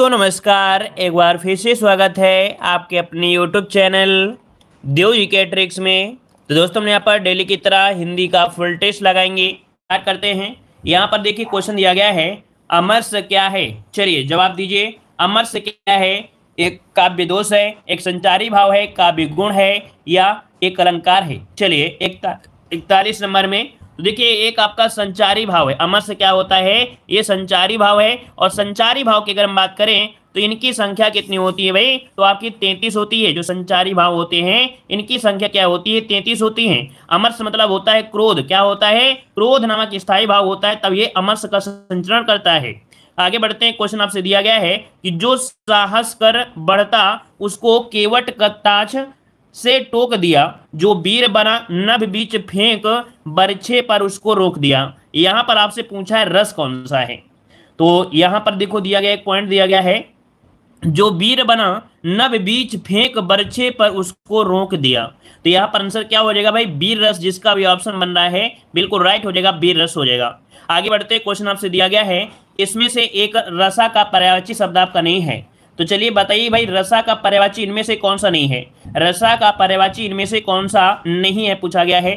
तो नमस्कार एक बार फिर से स्वागत है आपके अपने यूट्यूब चैनल देव जी के ट्रिक्स में तो दोस्तों हम यहाँ पर डेली की तरह हिंदी का फुल टेस्ट लगाएंगे स्टार्ट करते हैं यहाँ पर देखिए क्वेश्चन दिया गया है अमरस क्या है चलिए जवाब दीजिए अमरस क्या है एक काव्य दोष है एक संचारी भाव है काव्य गुण है या एक अलंकार है चलिए एक इकतालीस नंबर में तो देखिए एक आपका संचारी भाव है अमर से क्या होता है ये संचारी भाव है और संचारी भाव की अगर हम बात करें तो इनकी संख्या कितनी होती है भाई तो आपकी तैतीस होती है जो संचारी भाव होते हैं इनकी संख्या क्या होती है तैतीस होती है अमरस मतलब होता है क्रोध क्या होता है क्रोध नामक स्थायी भाव होता है तब ये अमरस का संचरण करता है आगे बढ़ते हैं क्वेश्चन आपसे दिया गया है कि जो साहस कर बढ़ता उसको केवट कत्ताछ से टोक दिया जो वीर बना नभ बीच फेंक बरछे पर उसको रोक दिया यहां पर आपसे पूछा है रस कौन सा है तो यहां पर देखो दिया गया एक पॉइंट दिया गया है जो वीर बना नभ बीच फेंक बरछे पर उसको रोक दिया तो यहां पर आंसर क्या हो जाएगा भाई वीर रस जिसका भी ऑप्शन बन रहा है बिल्कुल राइट हो जाएगा वीर रस हो जाएगा आगे बढ़ते क्वेश्चन आपसे दिया गया है इसमें से एक रसा का पर्यावची शब्द आपका नहीं है तो चलिए बताइए भाई रसा का पर्यावाची इनमें से कौन सा नहीं है रसा का पर्यावाची इनमें से कौन सा नहीं है पूछा गया है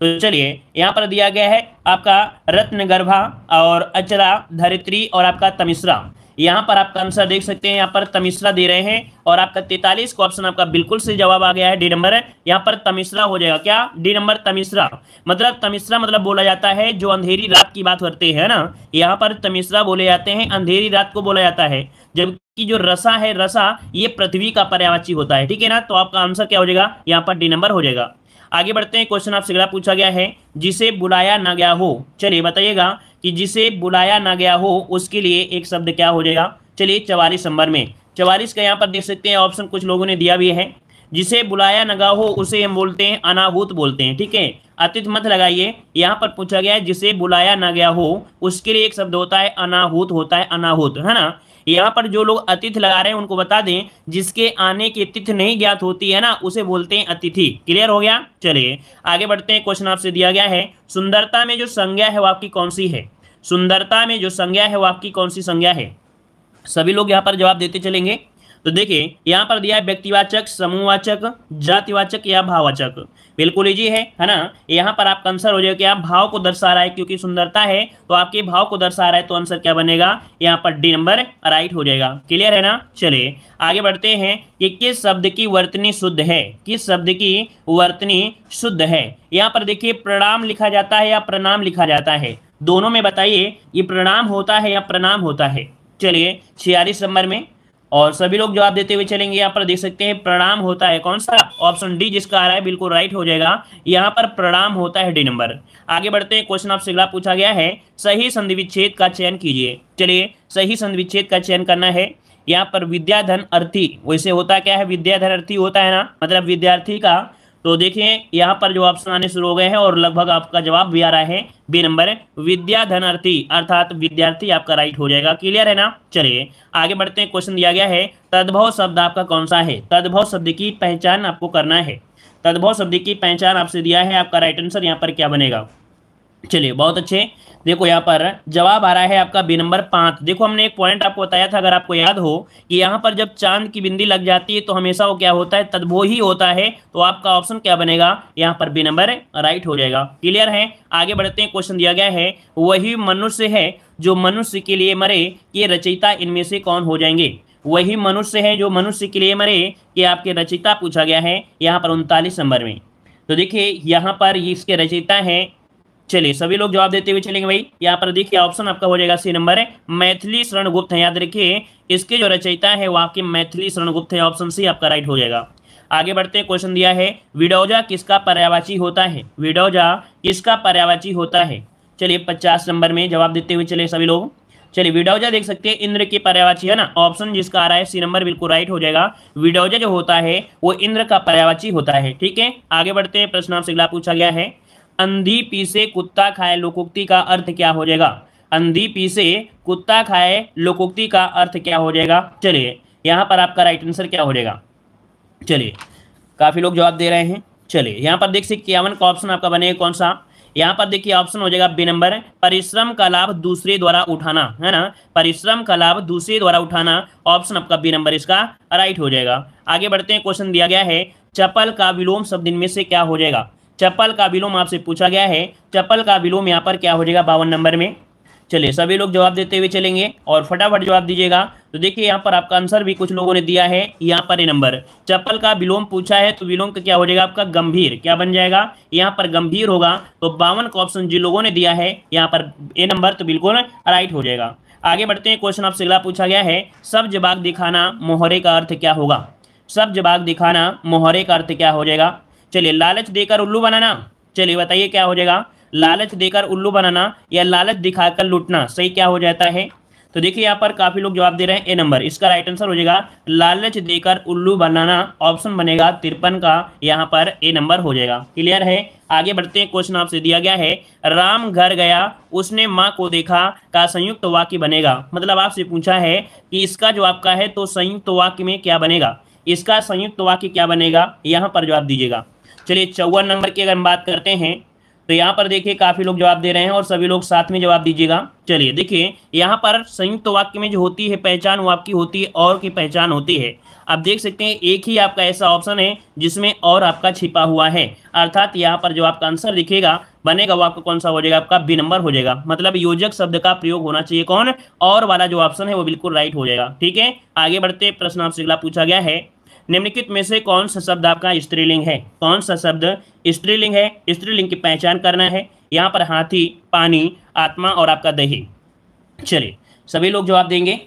तो चलिए यहाँ पर दिया गया है आपका रत्नगर्भा और अचरा धरित्री और आपका तमिश्रा यहाँ पर आपका आंसर देख सकते हैं यहाँ पर तमिश्रा दे रहे हैं और आपका तैतालीस का ऑप्शन आपका बिल्कुल सही जवाब आ गया है डी नंबर यहाँ पर तमिश्रा हो जाएगा क्या डी नंबर तमिश्रा मतलब तमिश्रा मतलब बोला जाता है जो अंधेरी रात की बात करते हैं ना यहाँ पर तमिश्रा बोले जाते हैं अंधेरी रात को बोला जाता है जबकि जो रसा है रसा ये पृथ्वी का पर्यावाची होता है ठीक है ना तो आपका आंसर क्या हो जाएगा यहाँ पर डी नंबर हो जाएगा आगे बढ़ते हैं क्वेश्चन आपसे पूछा गया है जिसे बुलाया ना गया हो चलिए बताइएगा कि जिसे बुलाया ना गया हो उसके लिए एक शब्द क्या हो जाएगा चलिए चवालीस नंबर में चवालीस का यहाँ पर देख सकते हैं ऑप्शन कुछ लोगों ने दिया भी है जिसे बुलाया नगा हो उसे हम बोलते हैं अनाहूत बोलते हैं ठीक है अतिथ मत लगाइए यहाँ पर पूछा गया है जिसे बुलाया ना गया हो उसके लिए एक शब्द होता है अनाहूत होता है अनाहूत है ना यहाँ पर जो लोग अतिथि लगा रहे हैं उनको बता दें जिसके आने की तिथि नहीं ज्ञात होती है ना उसे बोलते हैं अतिथि क्लियर हो गया चलिए आगे बढ़ते हैं क्वेश्चन आपसे दिया गया है सुंदरता में जो संज्ञा है वो आपकी कौन सी है सुंदरता में जो संज्ञा है वो आपकी कौन सी संज्ञा है सभी लोग यहाँ पर जवाब देते चलेंगे तो देखिए यहाँ पर दिया है व्यक्तिवाचक समूहवाचक जातिवाचक या भाववाचक बिल्कुल इजी है है ना यहाँ पर आपका आंसर हो जाएगा कि आप भाव को दर्शा रहा है क्योंकि सुंदरता है तो आपके भाव को दर्शा रहा है तो आंसर क्या बनेगा यहाँ पर डी नंबर राइट हो जाएगा क्लियर है ना चलिए आगे बढ़ते हैं कि किस शब्द की वर्तनी शुद्ध है किस शब्द की वर्तनी शुद्ध है यहाँ पर देखिए प्रणाम लिखा जाता है या प्रणाम लिखा जाता है दोनों में बताइए ये प्रणाम होता है या प्रणाम होता है चलिए छियालीस नंबर में और सभी लोग जवाब देते हुए चलेंगे यहाँ पर देख सकते हैं प्रणाम होता है कौन सा ऑप्शन डी जिसका आ रहा है बिल्कुल राइट हो जाएगा यहाँ पर प्रणाम होता है डी नंबर आगे बढ़ते हैं क्वेश्चन आपसे अगला पूछा गया है सही संधि विच्छेद का चयन कीजिए चलिए सही संधि विच्छेद का चयन करना है यहाँ पर विद्याधन अर्थी वैसे होता क्या है विद्याधन अर्थी होता है ना मतलब विद्यार्थी का तो देखें यहाँ पर जो ऑप्शन आने शुरू हो गए हैं और लगभग आपका जवाब भी आ रहा है बी नंबर विद्याधनार्थी अर्थात विद्यार्थी आपका राइट हो जाएगा क्लियर है ना चलिए आगे बढ़ते हैं क्वेश्चन दिया गया है तद्भव शब्द आपका कौन सा है तद्भव शब्द की पहचान आपको करना है तद्भव शब्द की पहचान आपसे दिया है आपका राइट आंसर यहाँ पर क्या बनेगा चलिए बहुत अच्छे देखो यहाँ पर जवाब आ रहा है आपका बी नंबर पांच देखो हमने एक पॉइंट आपको बताया था अगर आपको याद हो कि यहाँ पर जब चांद की बिंदी लग जाती है तो हमेशा वो क्या होता है तदभो ही होता है तो आपका ऑप्शन क्या बनेगा यहाँ पर बी नंबर राइट हो जाएगा क्लियर है आगे बढ़ते हैं क्वेश्चन दिया गया है वही मनुष्य है जो मनुष्य के लिए मरे ये रचयिता इनमें से कौन हो जाएंगे वही मनुष्य है जो मनुष्य के लिए मरे ये आपके रचयिता पूछा गया है यहाँ पर उनतालीस नंबर में तो देखिए यहाँ पर इसके रचयिता हैं चलिए सभी लोग जवाब देते हुए चलेंगे भाई यहाँ पर देखिए ऑप्शन आपका हो जाएगा सी नंबर है मैथिली शरण गुप्त है याद रखिए इसके जो रचयिता है वो आपके मैथिली शरण गुप्त है ऑप्शन सी आपका राइट हो जाएगा आगे बढ़ते हैं क्वेश्चन दिया है विडौजा किसका पर्यावाची होता है विडौजा किसका पर्यावाची होता है चलिए पचास नंबर में जवाब देते हुए चले सभी लोग चलिए विडौजा देख सकते हैं इंद्र के पर्यावाची है ना ऑप्शन जिसका आ रहा है सी नंबर बिल्कुल राइट हो जाएगा विडौजा जो होता है वो इंद्र का पर्यावाची होता है ठीक है आगे बढ़ते हैं प्रश्न आपसे अगला पूछा गया है अंधी पीसे कुत्ता खाए लोकोक्ति का अर्थ क्या हो जाएगा अंधी पीसे कुत्ता खाए लोकोक्ति का अर्थ क्या हो जाएगा चलिए यहां पर आपका राइट आंसर क्या हो जाएगा चलिए काफ़ी लोग जवाब दे रहे हैं चलिए यहां पर देख सकते इक्यावन का ऑप्शन आपका बनेगा कौन सा यहाँ पर देखिए ऑप्शन हो जाएगा बी नंबर परिश्रम का लाभ दूसरे द्वारा उठाना है ना परिश्रम का लाभ दूसरे द्वारा उठाना ऑप्शन आपका बी नंबर इसका राइट हो जाएगा आगे बढ़ते हैं क्वेश्चन दिया गया है चप्पल का विलोम शब्द इनमें से क्या हो जाएगा चपल का विलोम आपसे पूछा गया है चप्पल का विलोम यहाँ पर क्या हो जाएगा बावन नंबर में चलिए सभी लोग जवाब देते हुए चलेंगे और फटाफट जवाब दीजिएगा तो देखिए यहाँ पर आपका आंसर भी कुछ लोगों ने दिया है यहाँ पर ये नंबर चप्पल का विलोम पूछा है तो विलोम का क्या हो जाएगा आपका गंभीर क्या बन जाएगा यहाँ पर गंभीर होगा तो बावन का ऑप्शन जिन लोगों ने दिया है यहाँ पर ये नंबर तो बिल्कुल राइट हो जाएगा आगे बढ़ते हैं क्वेश्चन आपसे अगला पूछा गया है सब बाग दिखाना मोहरे का अर्थ क्या होगा सब जबाग दिखाना मोहरे का अर्थ क्या हो जाएगा चलिए लालच देकर उल्लू बनाना चलिए बताइए क्या हो जाएगा लालच देकर उल्लू बनाना या लालच दिखाकर लूटना सही क्या हो जाता है तो देखिए यहाँ पर काफी लोग जवाब दे रहे हैं ए नंबर इसका राइट आंसर हो जाएगा लालच देकर उल्लू बनाना ऑप्शन बनेगा तिरपन का यहाँ पर ए नंबर हो जाएगा क्लियर है आगे बढ़ते हैं क्वेश्चन आपसे दिया गया है राम घर गया उसने माँ को देखा का संयुक्त वाक्य बनेगा मतलब आपसे पूछा है कि इसका जो आपका है तो संयुक्त वाक्य में क्या बनेगा इसका संयुक्त वाक्य क्या बनेगा यहाँ पर जवाब दीजिएगा चलिए चौवन नंबर की अगर हम बात करते हैं तो यहाँ पर देखिए काफ़ी लोग जवाब दे रहे हैं और सभी लोग साथ में जवाब दीजिएगा चलिए देखिए यहाँ पर संयुक्त तो वाक्य में जो होती है पहचान वो आपकी होती है और की पहचान होती है आप देख सकते हैं एक ही आपका ऐसा ऑप्शन है जिसमें और आपका छिपा हुआ है अर्थात यहाँ पर जो आपका आंसर दिखेगा बनेगा वो आपका कौन सा हो जाएगा आपका बी नंबर हो जाएगा मतलब योजक शब्द का प्रयोग होना चाहिए कौन और वाला जो ऑप्शन है वो बिल्कुल राइट हो जाएगा ठीक है आगे बढ़ते प्रश्न आपसे अगला पूछा गया है निम्नलिखित में से कौन सा शब्द आपका स्त्रीलिंग है कौन सा शब्द स्त्रीलिंग है स्त्रीलिंग की पहचान करना है यहाँ पर हाथी पानी आत्मा और आपका दही चलिए सभी लोग जवाब देंगे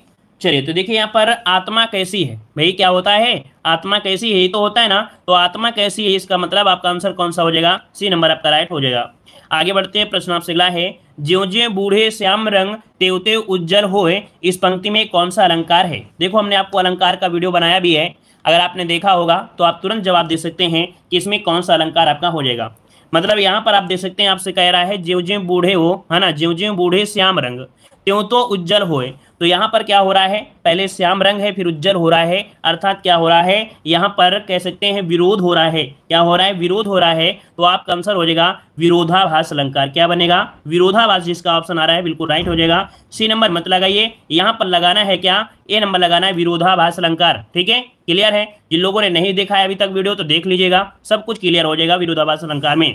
चलिए तो देखिए यहाँ पर आत्मा कैसी है भाई क्या होता है आत्मा कैसी है ये तो होता है ना तो आत्मा कैसी है इसका मतलब आपका आंसर कौन सा हो जाएगा सी नंबर आपका राइट हो जाएगा आगे बढ़ते हैं प्रश्न आपसे अगला है ज्यो ज्यो बूढ़े श्याम रंग तेवते उज्जवल होए इस पंक्ति में कौन सा अलंकार है देखो हमने आपको अलंकार का वीडियो बनाया भी है अगर आपने देखा होगा तो आप तुरंत जवाब दे सकते हैं कि इसमें कौन सा अलंकार आपका हो जाएगा मतलब यहाँ पर आप देख सकते हैं आपसे कह रहा है ज्यो ज्यो बूढ़े हो है ना ज्यो ज्यो बूढ़े श्याम रंग त्यों तो उज्जवल होए तो यहाँ पर क्या हो रहा है पहले श्याम रंग है फिर उज्जवल हो रहा है अर्थात क्या हो रहा है यहाँ पर कह सकते हैं विरोध हो रहा है क्या हो रहा है विरोध हो रहा है तो आपका आंसर हो जाएगा विरोधाभास अलंकार क्या बनेगा विरोधाभास जिसका ऑप्शन आ रहा है बिल्कुल राइट हो जाएगा सी नंबर मत लगाइए यहाँ पर लगाना है क्या ए नंबर लगाना है विरोधाभास अलंकार ठीक है क्लियर है जिन लोगों ने नहीं देखा है अभी तक वीडियो तो देख लीजिएगा सब कुछ क्लियर हो जाएगा विरोधाभास अलंकार में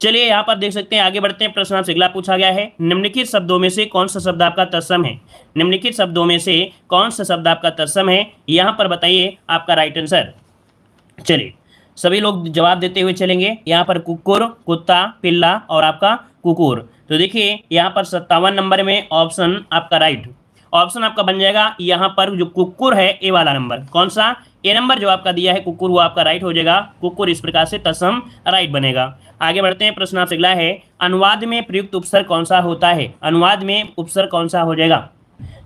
चलिए यहाँ पर देख सकते हैं आगे बढ़ते हैं प्रश्न आपसे अगला पूछा गया है निम्नलिखित शब्दों में से कौन सा शब्द आपका तत्सम है निम्नलिखित शब्दों में से कौन सा शब्द आपका तत्सम है यहाँ पर बताइए आपका राइट आंसर चलिए सभी लोग जवाब देते हुए चलेंगे यहाँ पर कुकुर कुत्ता पिल्ला और आपका कुकुर तो देखिए यहाँ पर सत्तावन नंबर में ऑप्शन आपका राइट ऑप्शन आपका बन जाएगा यहाँ पर जो कुकुर है ए वाला नंबर कौन सा ए नंबर जो आपका दिया है कुकुर वो आपका राइट हो जाएगा कुकुर इस प्रकार से तसम राइट बनेगा आगे बढ़ते हैं प्रश्न आपसे अगला है अनुवाद में प्रयुक्त उपसर्ग कौन सा होता है अनुवाद में उपसर्ग कौन सा हो जाएगा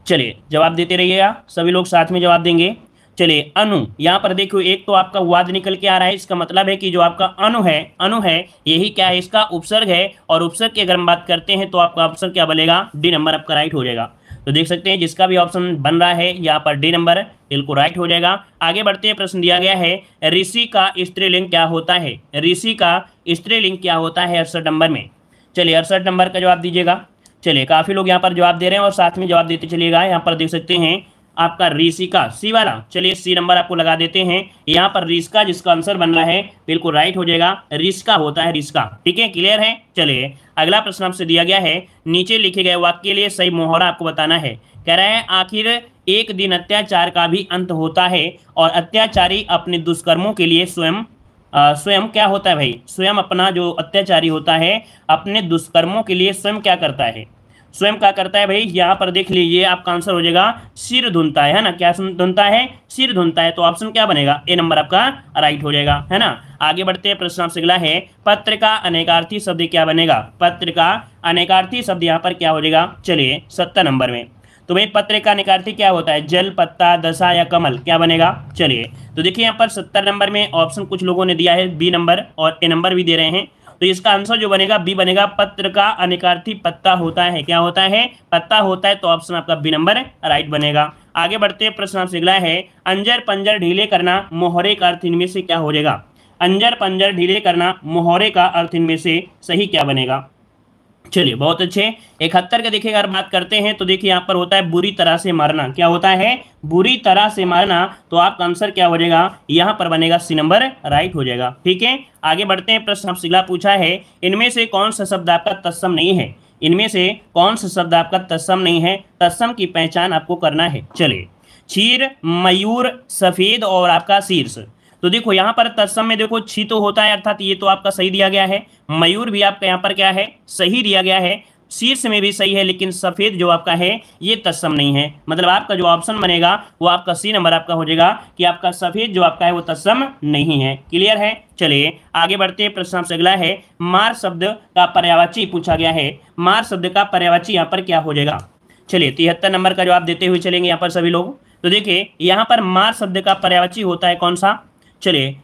चलिए जवाब देते रहिएगा सभी लोग साथ में जवाब देंगे चलिए अनु यहाँ पर देखो एक तो आपका वाद निकल के आ रहा है इसका मतलब है कि जो आपका अनु है अनु है यही क्या है इसका उपसर्ग है और उपसर्ग की अगर हम बात करते हैं तो आपका उपसर्ग क्या बनेगा डी नंबर आपका राइट हो जाएगा तो देख सकते हैं जिसका भी ऑप्शन बन रहा है यहाँ पर डी नंबर बिल्कुल राइट हो जाएगा आगे बढ़ते हैं प्रश्न दिया गया है ऋषि का स्त्रीलिंग क्या होता है ऋषि का स्त्रीलिंग क्या होता है अड़सठ नंबर में चलिए अड़सठ नंबर का जवाब दीजिएगा चलिए काफ़ी लोग यहाँ पर जवाब दे रहे हैं और साथ में जवाब देते चलिएगा यहाँ पर देख सकते हैं आपका ऋषिका सी वाला चलिए सी नंबर आपको लगा देते हैं यहाँ पर रिस्का जिसका आंसर बन रहा है बिल्कुल राइट हो जाएगा रिस्का होता है रिस्का ठीक है क्लियर है चलिए अगला प्रश्न आपसे दिया गया है नीचे लिखे गए वाक्य के लिए सही मोहरा आपको बताना है कह रहा है आखिर एक दिन अत्याचार का भी अंत होता है और अत्याचारी अपने दुष्कर्मों के लिए स्वयं स्वयं क्या होता है भाई स्वयं अपना जो अत्याचारी होता है अपने दुष्कर्मों के लिए स्वयं क्या करता है स्वयं क्या करता है भाई यहाँ पर देख लीजिए आपका आंसर हो जाएगा सिर धुनता है ना क्या धुनता है सिर धुनता है तो ऑप्शन क्या बनेगा ए नंबर आपका राइट हो जाएगा है ना आगे बढ़ते हैं प्रश्न आपसे अगला है पत्र का अनेकार्थी शब्द क्या बनेगा पत्र का अनेकार्थी शब्द यहाँ पर क्या हो जाएगा चलिए सत्तर नंबर में तो भाई पत्र का अनेकार्थी क्या होता है जल पत्ता दशा या कमल क्या बनेगा चलिए तो देखिए यहाँ पर सत्तर नंबर में ऑप्शन कुछ लोगों ने दिया है बी नंबर और ए नंबर भी दे रहे हैं तो इसका आंसर जो बनेगा बी बनेगा पत्र का अनिकार्थी पत्ता होता है क्या होता है पत्ता होता है तो ऑप्शन आपका बी नंबर राइट बनेगा आगे बढ़ते हैं प्रश्न आपसे अगला है अंजर पंजर ढीले करना मोहरे का अर्थ इनमें से क्या हो जाएगा अंजर पंजर ढीले करना मोहरे का अर्थ इनमें से सही क्या बनेगा चलिए बहुत अच्छे इकहत्तर का देखिए अगर बात करते हैं तो देखिए यहाँ पर होता है बुरी तरह से मारना क्या होता है बुरी तरह से मारना तो आपका आंसर क्या हो जाएगा यहाँ पर बनेगा सी नंबर राइट हो जाएगा ठीक है आगे बढ़ते हैं प्रश्न आप सिला पूछा है इनमें से कौन सा शब्द आपका तत्सम नहीं है इनमें से कौन सा शब्द आपका तत्सम नहीं है तत्सम की पहचान आपको करना है चलिए छीर मयूर सफेद और आपका शीर्ष तो देखो यहाँ पर तत्सम में देखो छी तो होता है अर्थात ये तो आपका सही दिया गया है मयूर भी आपका यहाँ पर क्या है सही दिया गया है शीर्ष में भी सही है लेकिन सफ़ेद जो आपका है ये तत्सम नहीं है मतलब आपका जो ऑप्शन बनेगा वो आपका सी नंबर आपका हो जाएगा कि आपका सफ़ेद जो आपका है वो तत्सम नहीं है क्लियर है चलिए आगे बढ़ते हैं प्रश्न आपसे अगला है मार शब्द का पर्यावाची पूछा गया है मार शब्द का पर्यावाची यहाँ पर क्या हो जाएगा चलिए तिहत्तर नंबर का जवाब देते हुए चलेंगे यहाँ पर सभी लोग तो देखिये यहाँ पर मार शब्द का पर्यावाची होता है कौन सा चलिए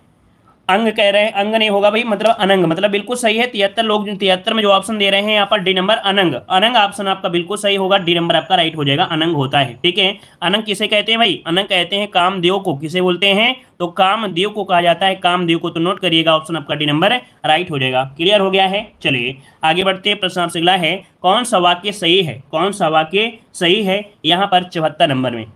अंग कह रहे हैं अंग नहीं होगा भाई मतलब अनंग मतलब बिल्कुल सही है तिहत्तर लोग तिहत्तर में जो ऑप्शन दे रहे हैं यहाँ पर डी नंबर अनंग अनंग ऑप्शन आपका बिल्कुल सही होगा डी नंबर आपका राइट हो जाएगा अनंग होता है ठीक है अनंग किसे कहते हैं भाई अनंग कहते हैं कामदेव को किसे बोलते हैं तो कामदेव को कहा जाता है कामदेव को तो नोट करिएगा ऑप्शन आपका डी नंबर राइट हो जाएगा क्लियर हो गया है चलिए आगे बढ़ते हैं प्रश्न आपसे अगला है कौन सा वाक्य सही है कौन सा वाक्य सही है यहाँ पर चौहत्तर नंबर में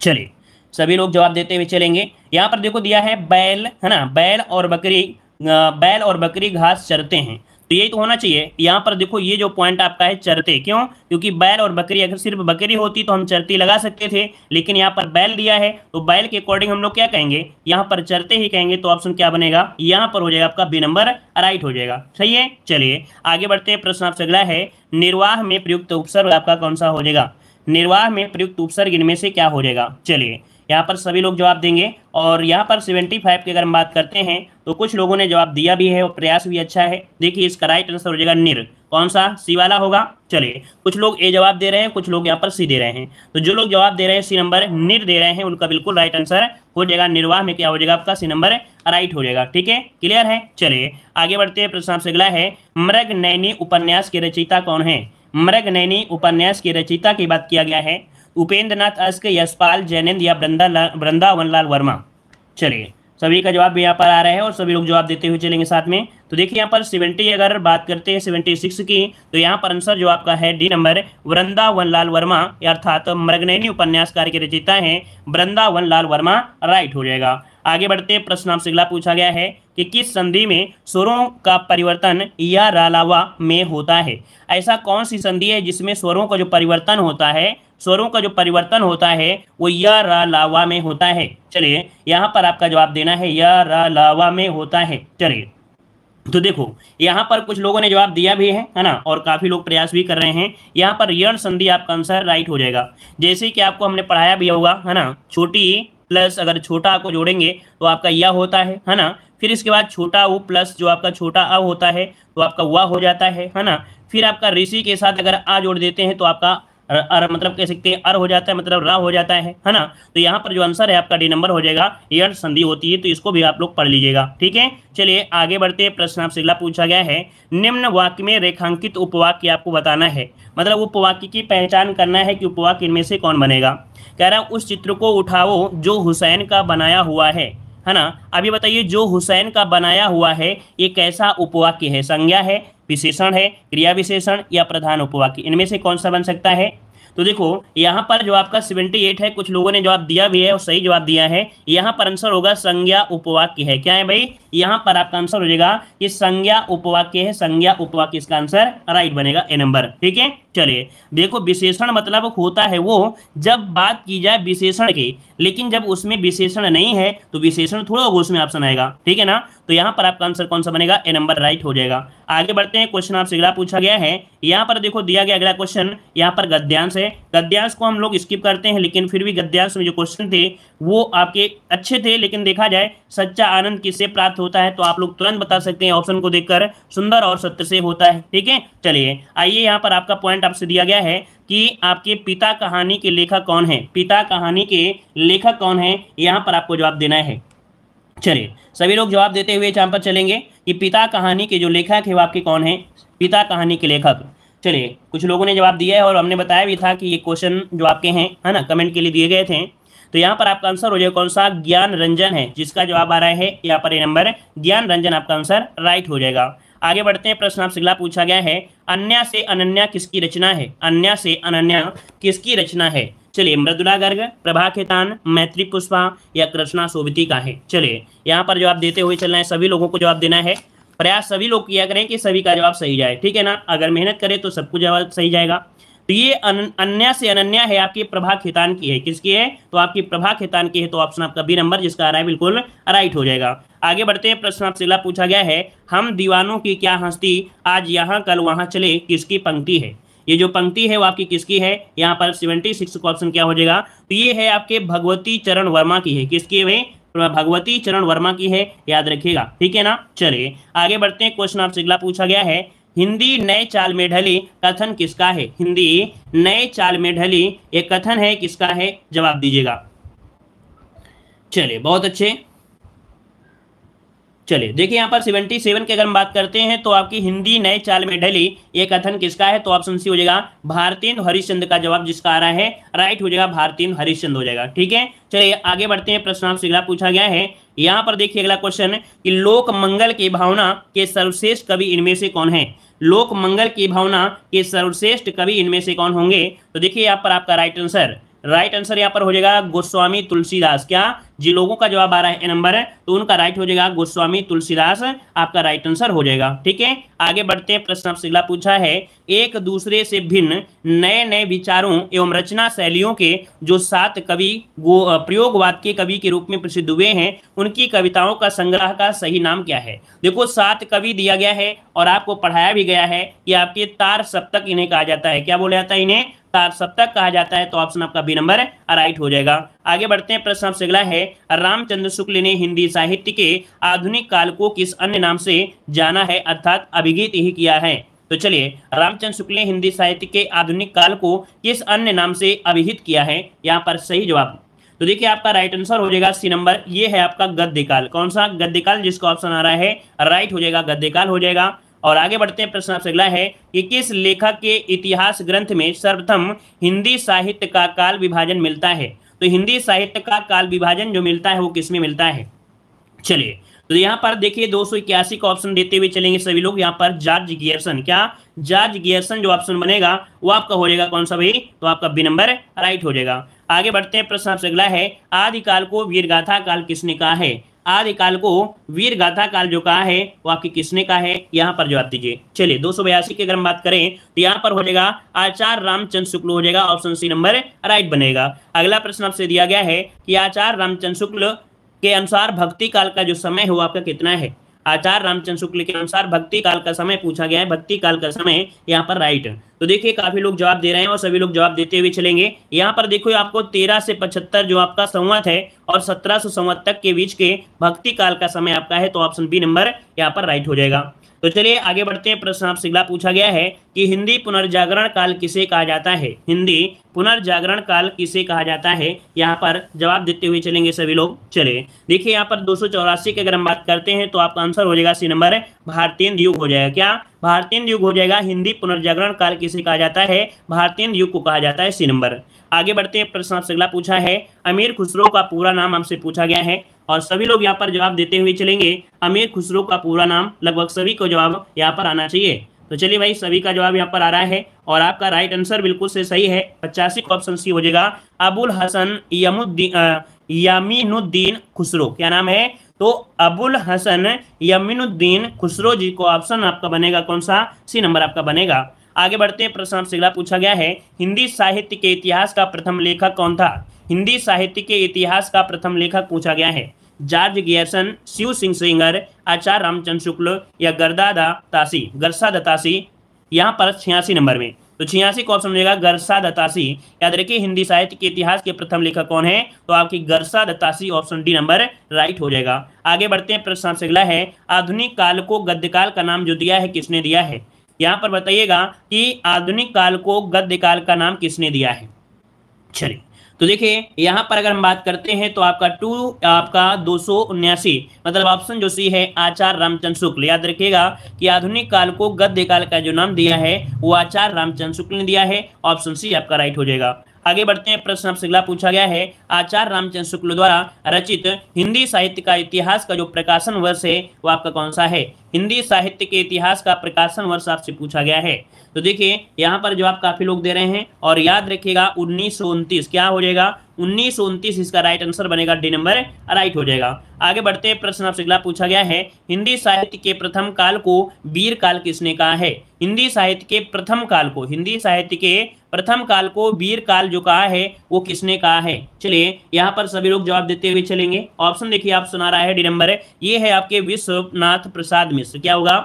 चलिए सभी लोग जवाब देते हुए चलेंगे यहाँ पर देखो दिया है बैल है ना बैल और बकरी बैल और बकरी घास चरते हैं तो ये तो होना चाहिए यहाँ पर देखो ये जो पॉइंट आपका है चरते क्यों क्योंकि बैल और बकरी अगर सिर्फ बकरी होती तो हम चरती लगा सकते थे लेकिन यहाँ पर बैल दिया है तो बैल के अकॉर्डिंग हम लोग क्या कहेंगे यहाँ पर चरते ही कहेंगे तो ऑप्शन क्या बनेगा यहाँ पर हो जाएगा आपका बी नंबर राइट हो जाएगा सही है चलिए आगे बढ़ते हैं प्रश्न आपसे अगला है निर्वाह में प्रयुक्त उपसर्ग आपका कौन सा हो जाएगा निर्वाह में प्रयुक्त उपसर्ग इनमें से क्या हो जाएगा चलिए यहाँ पर सभी लोग जवाब देंगे और यहाँ पर 75 की अगर हम बात करते हैं तो कुछ लोगों ने जवाब दिया भी है और प्रयास भी अच्छा है देखिए इसका राइट आंसर हो जाएगा निर कौन सा सी वाला होगा चलिए कुछ लोग ए जवाब दे रहे हैं कुछ लोग यहाँ पर सी दे रहे हैं तो जो लोग जवाब दे रहे हैं सी नंबर निर दे रहे हैं उनका बिल्कुल राइट आंसर हो जाएगा निर्वाह में क्या हो जाएगा आपका सी नंबर राइट हो जाएगा ठीक है क्लियर है चलिए आगे बढ़ते हैं प्रश्न आपसे अगला है मृग नैनी उपन्यास की रचयिता कौन है मृग नैनी उपन्यास की रचयिता की बात किया गया है उपेंद्र नाथ अस्क यशपाल जैनेन्द्र या वृंदा वृंदावन लाल वर्मा चलिए सभी का जवाब भी यहाँ पर आ रहा है और सभी लोग जवाब देते हुए चलेंगे साथ में तो देखिए यहाँ पर सेवेंटी अगर बात करते हैं सेवेंटी सिक्स की तो यहाँ पर आंसर जो आपका है डी नंबर वृंदावन लाल वर्मा अर्थात तो मृगनैनी उपन्यासकार के रचिता है वृंदावन लाल वर्मा राइट हो जाएगा आगे बढ़ते प्रश्न आपसे अगला पूछा गया है कि किस संधि में स्वरों का परिवर्तन या रालावा में होता है ऐसा कौन सी संधि है जिसमें स्वरों का जो परिवर्तन होता है स्वरों का जो परिवर्तन होता है वो य लावा में होता है चलिए यहाँ पर आपका जवाब देना है य लावा में होता है चलिए तो देखो यहाँ पर कुछ लोगों ने जवाब दिया भी है है ना और काफ़ी लोग प्रयास भी कर रहे हैं यहाँ पर यण संधि आपका आंसर राइट हो जाएगा जैसे कि आपको हमने पढ़ाया भी होगा है ना छोटी प्लस अगर छोटा को जोड़ेंगे तो आपका यह होता है है ना फिर इसके बाद छोटा उ प्लस जो आपका छोटा अ होता है तो आपका वह हो जाता है है ना फिर आपका ऋषि के साथ अगर आ जोड़ देते हैं तो आपका अर मतलब कह सकते हैं अर हो जाता है मतलब रा हो जाता है है ना तो यहाँ पर जो आंसर है आपका डी नंबर हो जाएगा यण संधि होती है तो इसको भी आप लोग पढ़ लीजिएगा ठीक है चलिए आगे बढ़ते हैं प्रश्न आपसे अगला पूछा गया है निम्न वाक्य में रेखांकित उपवाक्य आपको बताना है मतलब उपवाक्य की पहचान करना है कि उपवाक्य इनमें से कौन बनेगा कह रहा उस चित्र को उठाओ जो हुसैन का बनाया हुआ है है ना अभी बताइए जो हुसैन का बनाया हुआ है ये कैसा उपवाक्य है संज्ञा है विशेषण है क्रिया विशेषण या प्रधान उपवाक्य इनमें से कौन सा बन सकता है तो देखो यहाँ पर जो आपका सेवेंटी एट है कुछ लोगों ने जवाब दिया भी है और सही जवाब दिया है यहाँ पर आंसर होगा संज्ञा उपवाक्य है क्या है भाई यहाँ पर आपका आंसर हो जाएगा कि संज्ञा उपवाक्य है संज्ञा उपवाक्य इसका आंसर राइट बनेगा ए नंबर ठीक है चलिए देखो विशेषण मतलब होता है वो जब बात की जाए विशेषण की लेकिन जब उसमें विशेषण नहीं है तो विशेषण थोड़ा होगा उसमें ऑप्शन आएगा ठीक है ना तो यहाँ पर आपका आंसर कौन सा बनेगा ए नंबर राइट हो जाएगा आगे बढ़ते हैं क्वेश्चन आपसे अगला पूछा गया है यहाँ पर देखो दिया गया अगला क्वेश्चन यहाँ पर गद्यांश है गद्यांश को हम लोग स्किप करते हैं लेकिन फिर भी गद्यांश में जो क्वेश्चन थे वो आपके अच्छे थे लेकिन देखा जाए सच्चा आनंद किससे प्राप्त होता है तो आप लोग तुरंत बता सकते हैं ऑप्शन को देखकर सुंदर और सत्य से होता है ठीक है चलिए आइए यहाँ पर आपका पॉइंट आपसे दिया गया है कि आपके पिता कहानी के लेखक कौन है पिता कहानी के लेखक कौन है यहाँ पर आपको जवाब देना है चलिए सभी लोग जवाब देते हुए चाँप पर चलेंगे कि पिता कहानी के जो लेखक है वो आपके कौन है पिता कहानी के लेखक चलिए कुछ लोगों ने जवाब दिया है और हमने बताया भी था कि ये क्वेश्चन जो आपके हैं है ना कमेंट के लिए दिए गए थे तो यहाँ पर आपका आंसर हो जाएगा कौन सा ज्ञान रंजन है जिसका जवाब आ रहा है यहाँ पर ये नंबर ज्ञान रंजन आपका आंसर राइट हो जाएगा आगे बढ़ते हैं प्रश्न आपसे अगला पूछा गया है अन्या से अनन्या किसकी रचना है अन्या से अनन्या किसकी रचना है चलिए मृदुला गर्ग प्रभा खेतान मैत्री पुष्पा या कृष्णा सोभिति का है चलिए यहाँ पर जवाब देते हुए चलना है सभी लोगों को जवाब देना है प्रयास सभी लोग किया करें कि सभी का जवाब सही जाए ठीक है ना अगर मेहनत करें तो सबको जवाब सही जाएगा तो ये अन, से अनन्या है आपकी प्रभा खेतान की है किसकी है तो आपकी प्रभा खेतान की है तो ऑप्शन आपका बी नंबर जिसका आ रहा है बिल्कुल राइट हो जाएगा आगे बढ़ते हैं प्रश्न आपसे पूछा गया है हम दीवानों की क्या हस्ती आज यहाँ कल वहाँ चले किसकी पंक्ति है ये जो पंक्ति है वो आपकी किसकी है यहाँ पर सेवेंटी सिक्स का ऑप्शन क्या हो जाएगा तो ये है आपके भगवती चरण वर्मा की है किसकी है भगवती चरण वर्मा की है याद रखिएगा ठीक है ना चलिए आगे बढ़ते हैं क्वेश्चन आपसे अगला पूछा गया है हिंदी नए चाल में ढली कथन किसका है हिंदी नए चाल में ढली ये कथन है किसका है जवाब दीजिएगा चलिए बहुत अच्छे चलिए देखिए यहाँ पर 77 की अगर हम बात करते हैं तो आपकी हिंदी नए चाल में ढली ये कथन किसका है तो ऑप्शन सी हो जाएगा भारतीय हरिश्चंद का जवाब जिसका आ रहा है राइट हो जाएगा भारतेंद्र हरिश्चंद हो जाएगा ठीक है चलिए आगे बढ़ते हैं प्रश्न आपसे अगला पूछा गया है यहाँ पर देखिए अगला क्वेश्चन कि लोक मंगल की भावना के सर्वश्रेष्ठ कवि इनमें से कौन है लोक मंगल की भावना के सर्वश्रेष्ठ कवि इनमें से कौन होंगे तो देखिए यहाँ पर आपका राइट आंसर राइट आंसर यहाँ पर हो जाएगा गोस्वामी तुलसीदास क्या जी लोगों का जवाब आ रहा है नंबर है तो उनका राइट हो जाएगा गोस्वामी तुलसीदास आपका राइट आंसर हो जाएगा ठीक है आगे बढ़ते हैं प्रश्न आपसे अगला पूछा है एक दूसरे से भिन्न नए नए विचारों एवं रचना शैलियों के जो सात कवि प्रयोगवाद के कवि के रूप में प्रसिद्ध हुए हैं उनकी कविताओं का संग्रह का सही नाम क्या है देखो सात कवि दिया गया है और आपको पढ़ाया भी गया है कि आपके तार सप्तक इन्हें कहा जाता है क्या बोला जाता है इन्हें सब तक कहा जाता है तो ऑप्शन आपका बी नंबर राइट हो जाएगा आगे बढ़ते हैं प्रश्न आपसे अगला है रामचंद्र शुक्ल ने हिंदी साहित्य के आधुनिक काल को किस अन्य नाम से जाना है अर्थात अभिगीत ही किया है तो चलिए रामचंद्र शुक्ल ने हिंदी साहित्य के आधुनिक काल को किस अन्य नाम से अभिहित किया है यहाँ पर सही जवाब तो देखिए आपका राइट आंसर हो जाएगा सी नंबर ये है आपका गद्यकाल कौन सा गद्यकाल जिसका ऑप्शन आ रहा है राइट हो जाएगा गद्यकाल हो जाएगा और आगे बढ़ते हैं प्रश्न आपसे अगला है कि किस लेखक के इतिहास ग्रंथ में सर्वप्रथम हिंदी साहित्य का काल विभाजन मिलता है तो हिंदी साहित्य का काल विभाजन जो मिलता है वो किसमें मिलता है चलिए तो यहाँ पर देखिए दो का ऑप्शन देते हुए चलेंगे सभी लोग यहाँ पर जॉर्ज गियर्सन क्या जॉर्ज गियर्सन जो ऑप्शन बनेगा वो आपका हो जाएगा कौन सा भाई तो आपका बी नंबर राइट हो जाएगा आगे बढ़ते हैं प्रश्न आपसे अगला है आदिकाल को वीरगाथा काल किसने कहा है आदि काल को वीर गाथा काल जो कहा है वो आपकी किसने कहा है यहाँ पर जवाब दीजिए चलिए दो सौ बयासी की अगर हम बात करें तो यहाँ पर हो जाएगा आचार्य रामचंद्र शुक्ल हो जाएगा ऑप्शन सी नंबर राइट बनेगा अगला प्रश्न आपसे दिया गया है कि आचार्य रामचंद्र शुक्ल के अनुसार भक्ति काल का जो समय है वो आपका कितना है आचार्य रामचंद्र शुक्ल के अनुसार भक्ति काल का समय पूछा गया है भक्ति काल का समय यहाँ पर राइट तो देखिए काफी लोग जवाब दे रहे हैं और सभी लोग जवाब देते हुए चलेंगे यहाँ पर देखो आपको तेरह से पचहत्तर जो आपका संवत है और सत्रह सौ संवत तक के बीच के भक्ति काल का समय आपका है तो ऑप्शन बी नंबर यहाँ पर राइट हो जाएगा तो चलिए आगे बढ़ते हैं प्रश्न आपसे सिगला पूछा गया है कि हिंदी पुनर्जागरण काल किसे कहा जाता है हिंदी पुनर्जागरण काल किसे कहा जाता है यहाँ पर जवाब देते हुए चलेंगे सभी लोग चले देखिए यहाँ पर दो की अगर हम बात करते हैं तो आपका आंसर हो जाएगा सी नंबर भारतीय युग हो जाएगा क्या भारतीय युग हो जाएगा हिंदी पुनर्जागरण काल किसे कहा जाता है भारतीय युग को कहा जाता है सी नंबर आगे बढ़ते हैं प्रश्न आपसे अगला पूछा है अमीर खुसरो का पूरा नाम हमसे पूछा गया है और सभी लोग यहाँ पर जवाब देते हुए चलेंगे अमीर खुसरो का पूरा नाम लगभग सभी को जवाब यहाँ पर आना चाहिए तो चलिए भाई सभी का जवाब यहाँ पर आ रहा है और आपका राइट आंसर बिल्कुल से सही है पचासी को ऑप्शन सी हो जाएगा अबुल हसन यमुद्दीन यमीनुद्दीन खुसरो क्या नाम है तो अबुल हसन यमीनुद्दीन खुसरो जी को ऑप्शन आपका बनेगा कौन सा सी नंबर आपका बनेगा आगे बढ़ते हैं प्रश्न आपसे पूछा गया है हिंदी साहित्य के इतिहास का प्रथम लेखक कौन था हिंदी साहित्य के इतिहास का प्रथम लेखक पूछा गया है जॉर्ज गियरसन शिव सिंह सिंगर आचार्य रामचंद्र शुक्ल या गर्दादा तासी गरसा दतासी यहाँ पर छियासी नंबर में तो छियासी को ऑप्शन मिलेगा गरसा याद रखिए हिंदी साहित्य के इतिहास के प्रथम लेखक कौन है तो आपकी Garcin de Tassy option D number right हो जाएगा आगे बढ़ते हैं प्रश्न आपसे अगला है आधुनिक काल को गद्यकाल का नाम जो दिया है किसने दिया है यहाँ पर बताइएगा कि आधुनिक काल को गद्यकाल का नाम किसने दिया है चलिए तो देखिए यहाँ पर अगर हम बात करते हैं तो आपका टू आपका दो मतलब ऑप्शन जो सी है आचार्य रामचंद्र शुक्ल याद रखिएगा कि आधुनिक काल को गद्य काल का जो नाम दिया है वो आचार्य रामचंद्र शुक्ल ने दिया है ऑप्शन सी आपका राइट हो जाएगा आगे बढ़ते हैं प्रश्न आपसे अगला पूछा गया है आचार्य रामचंद्र शुक्ल द्वारा रचित हिंदी साहित्य का इतिहास का जो प्रकाशन वर्ष है वो आपका कौन सा है हिंदी साहित्य के इतिहास का प्रकाशन वर्ष आपसे पूछा गया है तो देखिए यहाँ पर जवाब काफी लोग दे रहे हैं और याद रखिएगा उन्नीस क्या हो जाएगा उन्नीस उनतीस इसका राइट आंसर बनेगा डी नंबर राइट हो जाएगा आगे बढ़ते हैं प्रश्न आपसे अगला पूछा गया है हिंदी साहित्य के प्रथम काल को वीर काल किसने कहा है हिंदी साहित्य के प्रथम काल को हिंदी साहित्य के प्रथम काल को वीर काल जो कहा है वो किसने कहा है चलिए यहाँ पर सभी लोग जवाब देते हुए चलेंगे ऑप्शन देखिए आप सुना रहा है डी नंबर ये है आपके विश्वनाथ प्रसाद मिश्र क्या होगा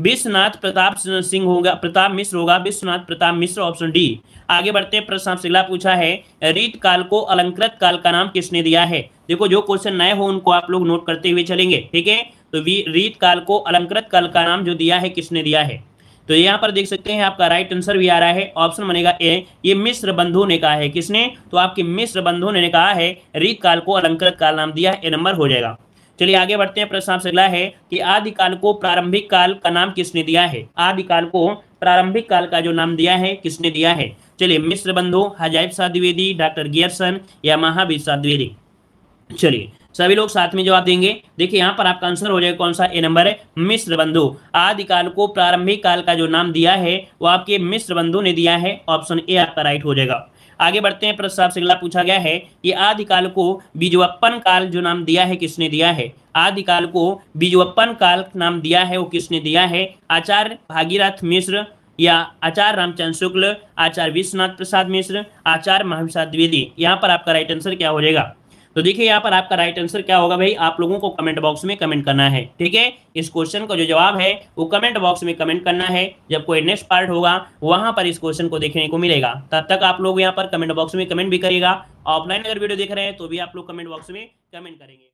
विश्वनाथ प्रताप सिंह होगा प्रताप मिश्र होगा विश्वनाथ प्रताप मिश्र ऑप्शन डी आगे बढ़ते हैं प्रश्न आपसे अगला पूछा है रीत काल को अलंकृत काल का नाम किसने दिया है देखो जो क्वेश्चन नए हो उनको आप लोग नोट करते हुए चलेंगे ठीक है तो रीत काल को अलंकृत काल का नाम जो दिया है किसने दिया है तो यहाँ पर देख सकते हैं आपका राइट आंसर भी आ रहा है ऑप्शन बनेगा ए ये मिश्र बंधु ने कहा है किसने तो आपके मिश्र बंधु ने कहा है रीत काल को अलंकृत काल नाम दिया है ए नंबर हो जाएगा चलिए आगे बढ़ते हैं प्रश्न आपसे अगला है कि आदिकाल को प्रारंभिक काल का नाम किसने दिया है आदिकाल को प्रारंभिक काल का जो नाम दिया है किसने दिया है चलिए मिश्र बंधु हजाइब शाह द्विवेदी डॉक्टर गियरसन या महावीर सा द्विवेदी चलिए सभी लोग साथ में जवाब देंगे देखिए यहाँ पर आपका आंसर हो जाएगा कौन सा ए नंबर है मिश्र बंधु आदिकाल को प्रारंभिक काल का जो नाम दिया है वो आपके मिश्र बंधु ने दिया है ऑप्शन ए आपका राइट हो जाएगा आगे बढ़ते हैं प्रश्न से अगला पूछा गया है कि आदिकाल को बीजवप्पन काल जो नाम दिया है किसने दिया है आदिकाल को बीजवप्पन काल नाम दिया है वो किसने दिया है आचार्य भागीरथ मिश्र या आचार्य रामचंद्र शुक्ल आचार्य विश्वनाथ प्रसाद मिश्र आचार्य महाविश्वाद द्विवेदी यहाँ पर आपका राइट आंसर क्या हो जाएगा तो देखिए यहाँ पर आपका राइट आंसर क्या होगा भाई आप लोगों को कमेंट बॉक्स में कमेंट करना है ठीक है इस क्वेश्चन का जो जवाब है वो कमेंट बॉक्स में कमेंट करना है जब कोई नेक्स्ट पार्ट होगा वहां पर इस क्वेश्चन को देखने को मिलेगा तब तक आप लोग यहाँ पर कमेंट बॉक्स में कमेंट भी करिएगा ऑफलाइन अगर वीडियो देख रहे हैं तो भी आप लोग कमेंट बॉक्स में कमेंट करेंगे